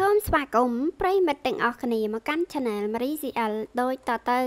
សូមស្វាគមន៍ប្រិមិត្តទាំងអស់គ្នាមកកាន់ Channel Marie CL ដូចតទៅ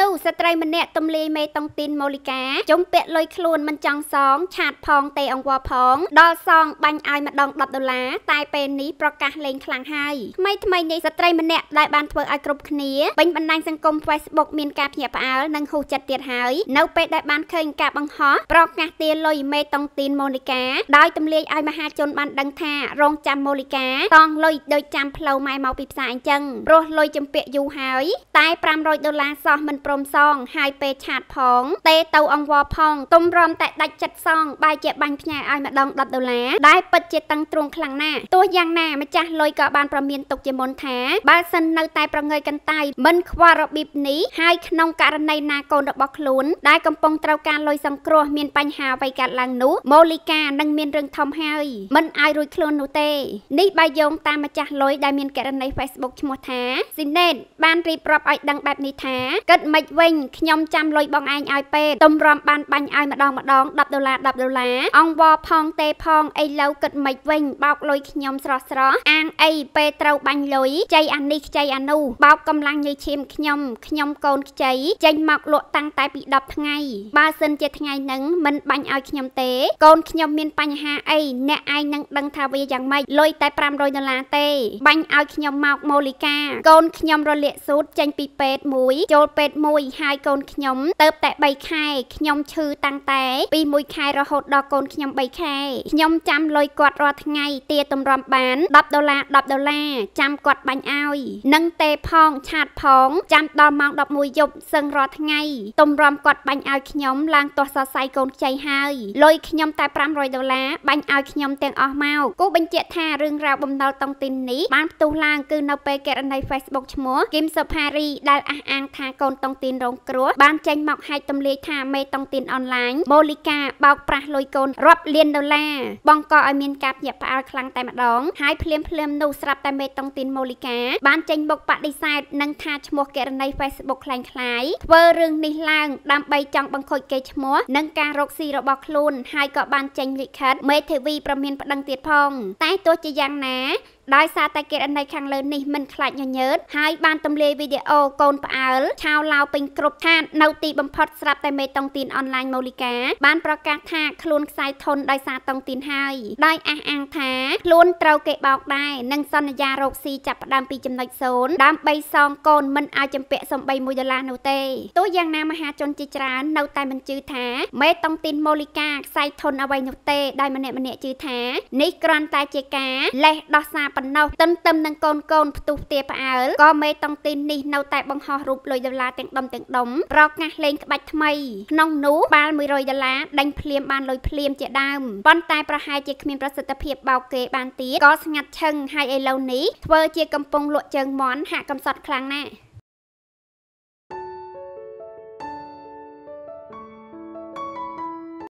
នោះស្ត្រីម្នាក់ទំលាយមេតុងទីនម៉ូលីកាចំពាក់លុយខ្លួនមិនចង់សង ឆាត ផងទេ អង្វរផង ដល់សងបាញ់ឲ្យម្ដង10ដុល្លារតែពេលនេះប្រកាសលេងខ្លាំងហើយថ្មីថ្មីនេះស្ត្រីម្នាក់ដែលបានធ្វើឲ្យគ្រប់គ្នាពេញបណ្ដាញសង្គម Facebook មានការភ្ញាក់ផ្អើលនិងហ៊ូចិត្តទៀតហើយនៅពេលដែលបានឃើញការបង្ហោះប្រកាសទារលុយមេតុងទីនម៉ូលីកា ដោយទំលាយឲ្យមហាជនបានដឹងថារងចាំម៉ូលីកាតងលុយដូចចាំផ្លូវម៉ែមកពីផ្សារអញ្ចឹងរស់លុយចំពាក់យូរហើយ តែ500ដុល្លារសោះមិនព្រមសងហើយពេលឆាត ផង ទេទៅ អង្វរផងទំរំតែដាច់ចិត្តសងបាយជាបាញ់ផ្ញើឲ្យម្ដង10ដុល្លារដែលពិតជាតឹងទ្រង់ខ្លាំងណាស់ទោះយ៉ាងណាម្ចាស់លុយក៏បានប្រមានទុកជាមុនថាបើសិននៅ តែប្រងើយកន្តើយមិនខ្វល់របៀបនេះហើយក្នុងករណីណាកូនរបស់ខ្លួន ដែលកំពុងត្រូវការលុយសង្គ្រោះ មានបញ្ហាអ្វីកើតឡើងនោះម៉ូលីកានឹងមានរឿងធំហើយមិនអាចរួចខ្លួននោះទេនេះបើយោងតាមម្ចាស់លុយដែលមានករណី Facebook ឈ្មោះថាស៊ីណេត បានរៀបរាប់ឲ្យដឹងបែបនេះថាគិតមិនវិញខ្ញុំចាំលុយបងឯងឲ្យពេទ្យទំរំបានបាញ់ឲ្យម្ដងម្ដង10ដុល្លារ10ដុល្លារអង្វរផងទេផងឥឡូវគិតមិនវិញបោកលុយខ្ញុំស្រស់ស្រស់អាងអីពេទ្យត្រូវបាញ់លុយចៃអានេះខ្ចីអានោះបោកកំឡាំងញីឈាមខ្ញុំខ្ញុំកូនខ្ចីចេញមកលក់តាំងតែពី10ថ្ងៃបើសិនជាថ្ងៃហ្នឹងមិនបាញ់ឲ្យខ្ញុំទេកូនខ្ញុំមានបញ្ហាអីអ្នកឯងនឹងដឹងថាវាយ៉ាងម៉េចលុយតែ500ដុល្លារទេបាញ់ឲ្យខ្ញុំមកម៉ូលីកាកូនខ្ញុំរលាកសូត្រចេញពីពេទ្យមួយចូលពេទ្យមួយហើយកូនខ្ញុំទៅតែ3ខែខ្ញុំឈឺតាំងតែពី1ខែរហូតដល់កូនខ្ញុំ3ខែខ្ញុំចាំលុយគាត់រាល់ថ្ងៃទាតម្រាំបាន10ដុល្លារ10ដុល្លារចាំគាត់បាញ់ឲ្យនឹងទេផងឆាតផង ចាំដល់ម៉ោង11យប់សឹងរាល់ថ្ងៃតម្រាំគាត់បាញ់ឲ្យខ្ញុំឡើងទាស់សរសៃកូនខ្ចីហើយលុយខ្ញុំ តែ500ដុល្លារបាញ់ឲ្យខ្ញុំទាំងអស់មកគូបញ្ជាក់ថារឿងរ៉ាវបំណុលតុងទីននេះនេះបានផ្ទុះឡើងគឺនៅពេលករណី Facebook ឈ្មោះ Kim Sopari ដែលអះអាងថាកូនតុងទីនរងគ្រោះបានចេញមកហែកទម្លាយថាមេតុងទីនអនឡាញម៉ូលីកាបោកប្រាស់លុយកូនរាប់លានដុល្លារបង្កឲ្យមានការភ្ញាក់ផ្អើលខ្លាំងតែម្ដងហើយភ្លាមភ្លាមនោះស្រាប់តែមេតុងទីនម៉ូលីកា បានចេញមុខបដិសេធនិងថាឈ្មោះករណី Facebook คล้ายៗធ្វើរឿងនេះឡើងដើម្បីចង់បង្ខូចកេរ្តិ៍ឈ្មោះនិងការរកស៊ីរបស់ខ្លួនហើយក៏បានចេញលិខិត មេធាវីប្រមានប្តឹងទៀតផង តែទោះជាយ៉ាងណាដោយសារតែគណនីខាងលើនេះមិនខ្លាចញញើតហើយបានទម្លាយវីដេអូកូនផ្អើលឆាវឡាវពេញគ្រប់ឋាននៅទីបំផុតស្រាប់តែមេតុងទីនអនឡាញម៉ូលីកាបានប្រកាសថាខ្លួនខ្សែធនដោយសារតុងទីនហើយដោយអះអាងថាខ្លួនត្រូវគេបោកដែរនិងសន្យារកស៊ីចាប់ផ្ដើមពីចំណុច0ដើម្បីសងកូនមិនឲ្យចម្ពាក់សំបី1ដុល្លារនោះទេទោះយ៉ាងណាមហាជនជាច្រើននៅតែមិនជឿថា មេតុងទីនម៉ូលីកាខ្សែធនអ្វីនោះទេដោយម្នាក់ម្នាក់ជឿថានេះគ្រាន់តែជាការលេះដោះសារប៉ុណ្ណោះទន្ទឹមនឹងកូនកូនផ្ទុះផ្ទាផ្អើលក៏មេតុងទីននេះនៅតែបង្ហោះរូបលុយដុល្លារទាំងដុំទាំងដុំប្រកាសលេងក្បាច់ថ្មីក្នុងនោះបាល់100ដុល្លារដេញភ្លាមបានលុយភ្លាមជាដើមប៉ុន្តែប្រហែលជាគ្មានប្រសិទ្ធភាពបោកគេបានទៀតក៏ស្ងាត់ឈឹងហើយឥឡូវនេះធ្វើជាកំពុងលក់ជើងមន់ហាក់កំសត់ខ្លាំងណាស់